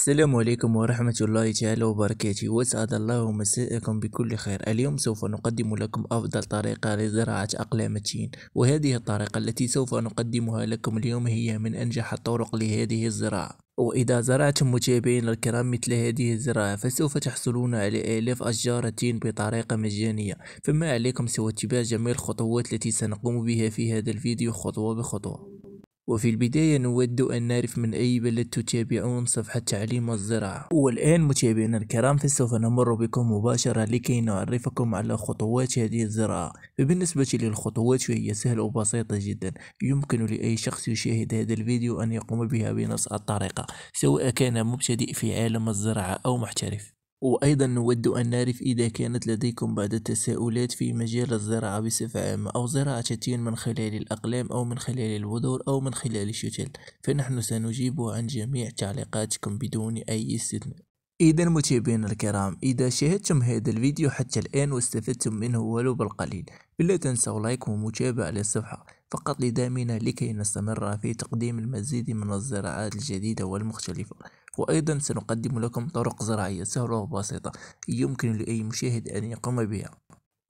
السلام عليكم ورحمة الله تعالى وبركاته وسعد الله مساءكم بكل خير اليوم سوف نقدم لكم أفضل طريقة لزراعة أقلام التين وهذه الطريقة التي سوف نقدمها لكم اليوم هي من أنجح الطرق لهذه الزراعة وإذا زرعتم متابعينا الكرام مثل هذه الزراعة فسوف تحصلون على آلاف أشجار التين بطريقة مجانية فما عليكم سوى اتباع جميع الخطوات التي سنقوم بها في هذا الفيديو خطوة بخطوة وفي البداية نود أن نعرف من أي بلد تتابعون صفحة تعليم الزراعة والآن متابعينا الكرام فسوف نمر بكم مباشرة لكي نعرفكم على خطوات هذه الزراعة فبالنسبة للخطوات فهي سهلة وبسيطة جدا يمكن لأي شخص يشاهد هذا الفيديو أن يقوم بها بنفس الطريقة سواء كان مبتدئ في عالم الزراعة أو محترف وأيضا نود أن نعرف إذا كانت لديكم بعض التساؤلات في مجال الزراعة بصفة عامة أو زراعة التين من خلال الأقلام أو من خلال البذور أو من خلال الشتل فنحن سنجيب عن جميع تعليقاتكم بدون أي استثناء إذا متابعينا الكرام إذا شاهدتم هذا الفيديو حتى الآن واستفدتم منه ولو بالقليل فلا تنسوا لايك ومتابعة للصفحة فقط لدعمنا لكي نستمر في تقديم المزيد من الزراعات الجديدة والمختلفة وأيضا سنقدم لكم طرق زراعية سهلة وبسيطة يمكن لأي مشاهد أن يقوم بها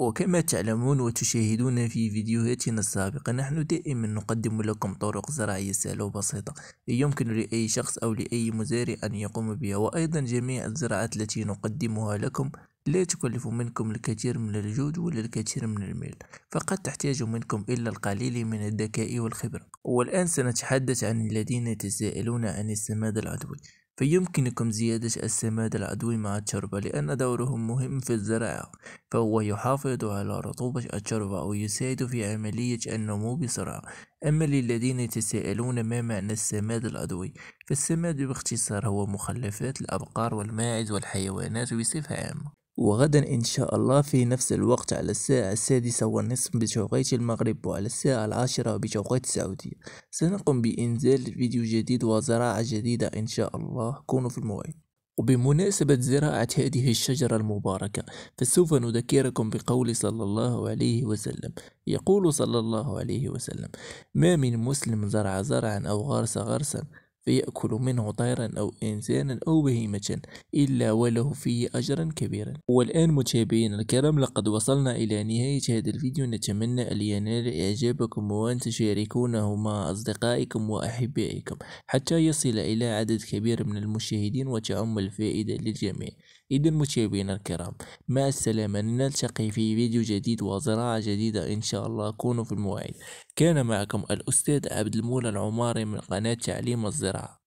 وكما تعلمون وتشاهدون في فيديوهاتنا السابقة نحن دائما نقدم لكم طرق زراعية سهلة وبسيطة يمكن لأي شخص أو لأي مزارع أن يقوم بها وأيضا جميع الزراعات التي نقدمها لكم لا تكلف منكم الكثير من الجهد ولا الكثير من المال فقد تحتاج منكم إلا القليل من الذكاء والخبرة والآن سنتحدث عن الذين يتساءلون عن السماد العضوي فيمكنكم زيادة السماد العضوي مع التربة لأن دورهم مهم في الزراعة فهو يحافظ على رطوبة التربة ويساعد في عملية النمو بسرعة أما للذين يتساءلون ما معنى السماد العضوي فالسماد باختصار هو مخلفات الأبقار والماعز والحيوانات بصفة عامة وغدا إن شاء الله في نفس الوقت على الساعة السادسة والنصف بتوقيت المغرب وعلى الساعة العاشرة بتوقيت السعودية سنقوم بإنزال فيديو جديد وزراعة جديدة إن شاء الله كونوا في الموعد وبمناسبة زراعة هذه الشجرة المباركة فسوف نذكركم بقول صلى الله عليه وسلم يقول صلى الله عليه وسلم ما من مسلم زرع زرعا أو غرس غرسا فيأكل منه طيرا أو إنسانا أو بهيمة إلا وله فيه أجرا كبيرا والآن متابعينا الكرام لقد وصلنا إلى نهاية هذا الفيديو نتمنى أن ينال إعجابكم وأن تشاركونه مع أصدقائكم وأحبائكم حتى يصل إلى عدد كبير من المشاهدين وتعم الفائدة للجميع إذا متابعينا الكرام مع السلامة نلتقي في فيديو جديد وزراعة جديدة إن شاء الله كونوا في الموعد كان معكم الأستاذ عبد المولى العماري من قناة تعليم الزراعة نظر آ